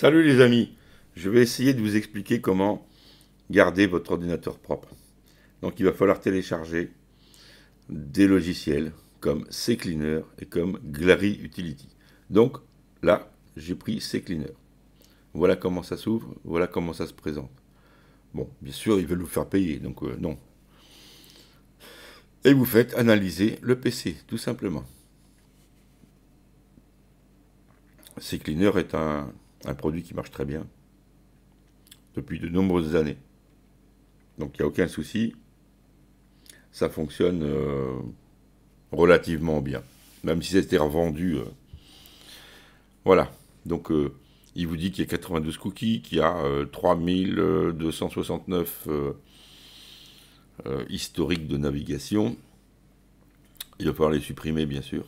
Salut les amis, je vais essayer de vous expliquer comment garder votre ordinateur propre. Donc il va falloir télécharger des logiciels comme CCleaner et comme Glary Utility. Donc là, j'ai pris CCleaner. Voilà comment ça s'ouvre, voilà comment ça se présente. Bon, bien sûr, ils veulent vous faire payer, donc euh, non. Et vous faites analyser le PC, tout simplement. CCleaner est un un produit qui marche très bien depuis de nombreuses années. Donc il n'y a aucun souci, ça fonctionne euh, relativement bien, même si c'était revendu. Euh, voilà, donc euh, il vous dit qu'il y a 92 cookies, qu'il y a 3269 historiques de navigation. Il va falloir les supprimer, bien sûr.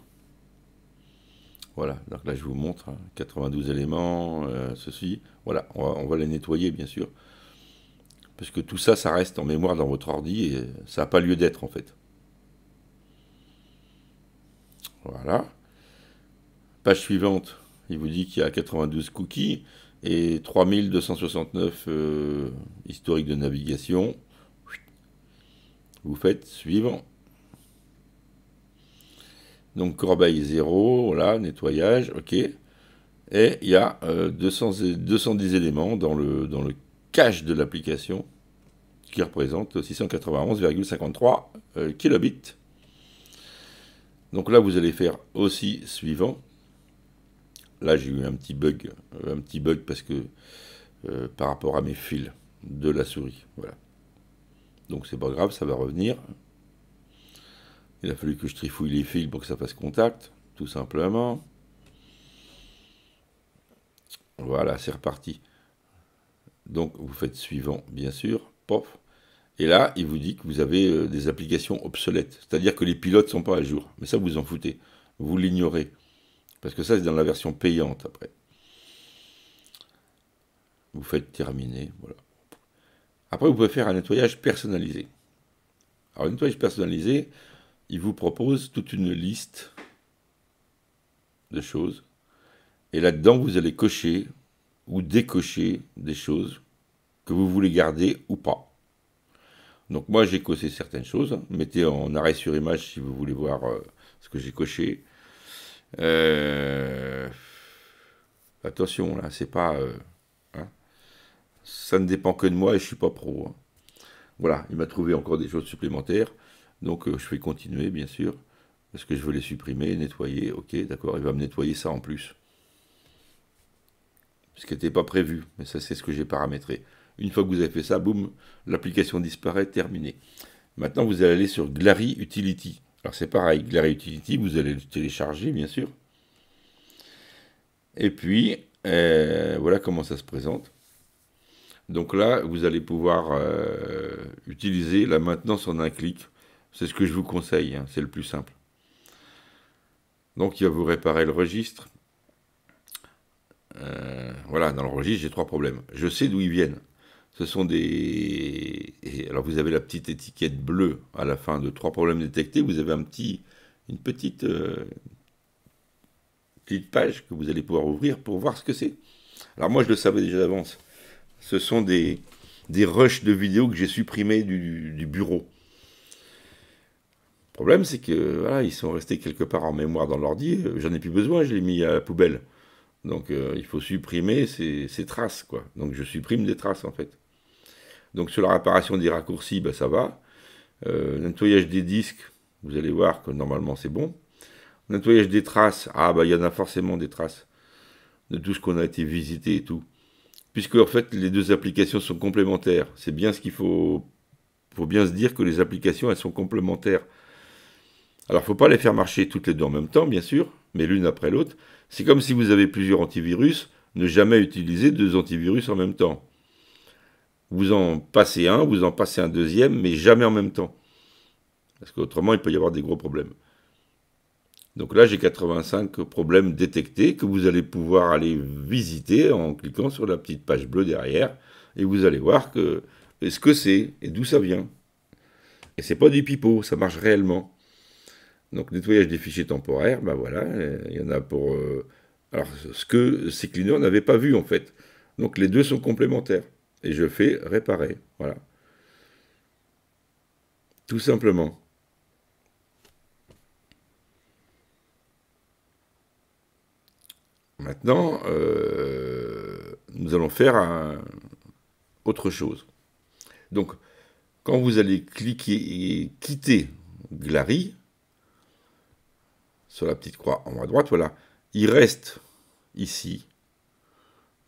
Voilà, donc là je vous montre, 92 hein, éléments, euh, ceci. Voilà, on va, les nettoyer bien sûr. Parce que tout ça, ça reste en mémoire dans votre ordi et ça n'a pas lieu d'être en fait. Voilà. Page suivante, il vous dit qu'il y a 92 cookies et 3269 euh, historiques de navigation. Vous faites suivant. Donc corbeille 0, voilà, nettoyage, ok. Et il y a 210 euh, éléments dans le, dans le cache de l'application qui représente 691,53 euh, kilobits. Donc là, vous allez faire aussi suivant. Là, j'ai eu un petit bug, euh, un petit bug parce que par rapport à mes fils de la souris, voilà. Donc c'est pas grave, ça va revenir. Il a fallu que je trifouille les fils pour que ça fasse contact, tout simplement. Voilà, c'est reparti. Donc vous faites suivant, bien sûr, pof. Et là, il vous dit que vous avez euh, des applications obsolètes, c'est-à-dire que les pilotes ne sont pas à jour. Mais ça, vous en foutez, vous l'ignorez. Parce que ça, c'est dans la version payante après. Vous faites terminer, voilà. Après, vous pouvez faire un nettoyage personnalisé. Alors, le nettoyage personnalisé, il vous propose toute une liste de choses. Et là-dedans, vous allez cocher ou décocher des choses que vous voulez garder ou pas. Donc moi, j'ai coché certaines choses. Mettez en arrêt sur image si vous voulez voir euh, ce que j'ai coché. Euh, attention, là, c'est pas... Euh, hein. Ça ne dépend que de moi et je suis pas pro. Hein. Voilà, il m'a trouvé encore des choses supplémentaires. Donc euh, je vais continuer, bien sûr, parce que je veux les supprimer, nettoyer, ok, d'accord, il va me nettoyer ça en plus. Ce qui n'était pas prévu, mais ça c'est ce que j'ai paramétré. Une fois que vous avez fait ça, boum, l'application disparaît, terminée. Maintenant, vous allez aller sur Glary Utility. Alors c'est pareil, Glary Utility, vous allez le télécharger, bien sûr. Et puis, euh, voilà comment ça se présente. Donc là, vous allez pouvoir euh, utiliser la maintenance en un clic. C'est ce que je vous conseille, hein, c'est le plus simple. Donc il va vous réparer le registre. Euh, voilà, dans le registre, j'ai trois problèmes. Je sais d'où ils viennent. Ce sont des... alors vous avez la petite étiquette bleue à la fin de trois problèmes détectés. Vous avez un petit, une petite euh, petite page que vous allez pouvoir ouvrir pour voir ce que c'est. Alors moi, je le savais déjà d'avance. Ce sont des, des rushs de vidéos que j'ai supprimés du bureau. Le problème, c'est que ils sont restés quelque part en mémoire dans l'ordi. Euh, j'en ai plus besoin, je l'ai mis à la poubelle. Donc euh, il faut supprimer ces, traces, quoi. Donc je supprime des traces, en fait. Donc sur la réparation des raccourcis, ben, ça va. Euh, nettoyage des disques, vous allez voir que normalement c'est bon. Nettoyage des traces, ah bah il y en a forcément des traces de tout ce qu'on a été visité et tout. Puisque en fait les deux applications sont complémentaires. C'est bien ce qu'il faut, faut bien se dire que les applications elles sont complémentaires. Alors, faut pas les faire marcher toutes les deux en même temps, bien sûr, mais l'une après l'autre. C'est comme si vous avez plusieurs antivirus, ne jamais utiliser deux antivirus en même temps. Vous en passez un, vous en passez un deuxième, mais jamais en même temps. Parce qu'autrement, il peut y avoir des gros problèmes. Donc là, j'ai 85 problèmes détectés que vous allez pouvoir aller visiter en cliquant sur la petite page bleue derrière. Et vous allez voir que, ce que c'est et d'où ça vient. Et c'est pas du pipeau, ça marche réellement. Donc nettoyage des fichiers temporaires, ben voilà, il y en a pour... Euh, alors ce que ces cleaners n'avaient pas vu en fait. Donc les deux sont complémentaires. Et je fais réparer, voilà. Tout simplement. Maintenant, euh, nous allons faire autre chose. Donc, quand vous allez cliquer et quitter Glary, sur la petite croix en haut à droite, voilà, il reste ici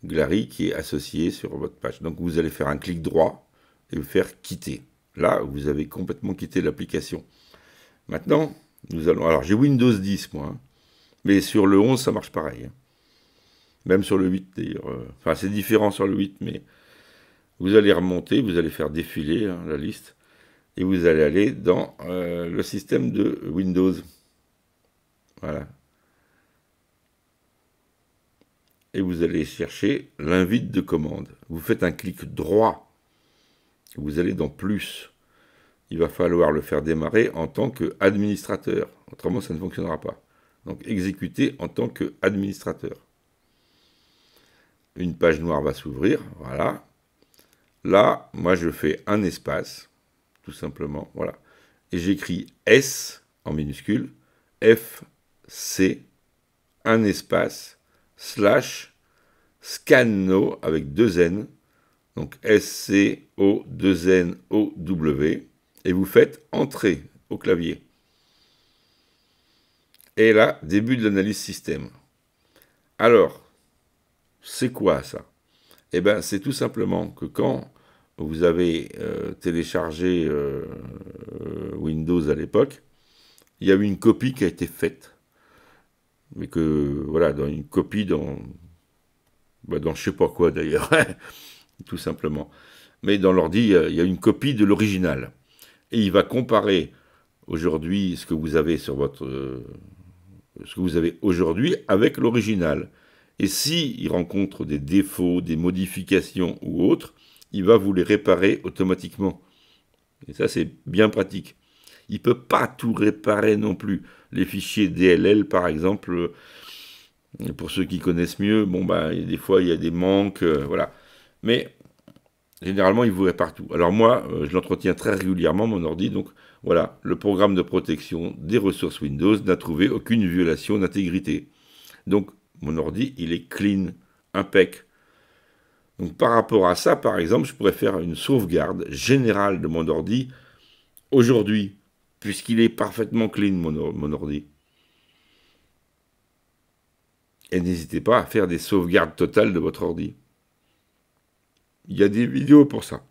Glary qui est associé sur votre page. Donc vous allez faire un clic droit et vous faire quitter. Là, vous avez complètement quitté l'application. Maintenant, nous allons... Alors j'ai Windows 10 moi, hein. mais sur le 11 ça marche pareil. Hein. Même sur le 8 d'ailleurs. Euh, enfin c'est différent sur le 8, mais vous allez remonter, vous allez faire défiler hein, la liste et vous allez aller dans euh, le système de Windows. Voilà. Et vous allez chercher l'invite de commande. Vous faites un clic droit. Vous allez dans Plus. Il va falloir le faire démarrer en tant qu'administrateur. Autrement, ça ne fonctionnera pas. Donc, exécuter en tant qu'administrateur. Une page noire va s'ouvrir. Voilà. Là, moi, je fais un espace, tout simplement, voilà. Et j'écris S en minuscule, F c'est un espace slash scanno avec deux N, donc S-C-O-2-N-O-W, et vous faites entrer au clavier. Et là, début de l'analyse système. Alors, c'est quoi ça Et eh bien, c'est tout simplement que quand vous avez euh, téléchargé euh, euh, Windows à l'époque, il y a eu une copie qui a été faite mais que voilà, dans une copie, dans, bah dans je sais pas quoi d'ailleurs, tout simplement. Mais dans l'ordi, il y a une copie de l'original. Et il va comparer aujourd'hui ce que vous avez sur votre. ce que vous avez aujourd'hui avec l'original. Et si il rencontre des défauts, des modifications ou autres, il va vous les réparer automatiquement. Et ça, c'est bien pratique. Il peut pas tout réparer non plus les fichiers DLL, par exemple, euh, pour ceux qui connaissent mieux, bon, bah, des fois, il y a des manques, euh, voilà. Mais généralement, il vous est partout. Alors moi, euh, je l'entretiens très régulièrement, mon ordi, donc voilà, le programme de protection des ressources Windows n'a trouvé aucune violation d'intégrité. Donc, mon ordi, il est clean, impec. Donc par rapport à ça, par exemple, je pourrais faire une sauvegarde générale de mon ordi aujourd'hui puisqu'il est parfaitement clean, mon, ordi. Et n'hésitez pas à faire des sauvegardes totales de votre ordi. Il y a des vidéos pour ça.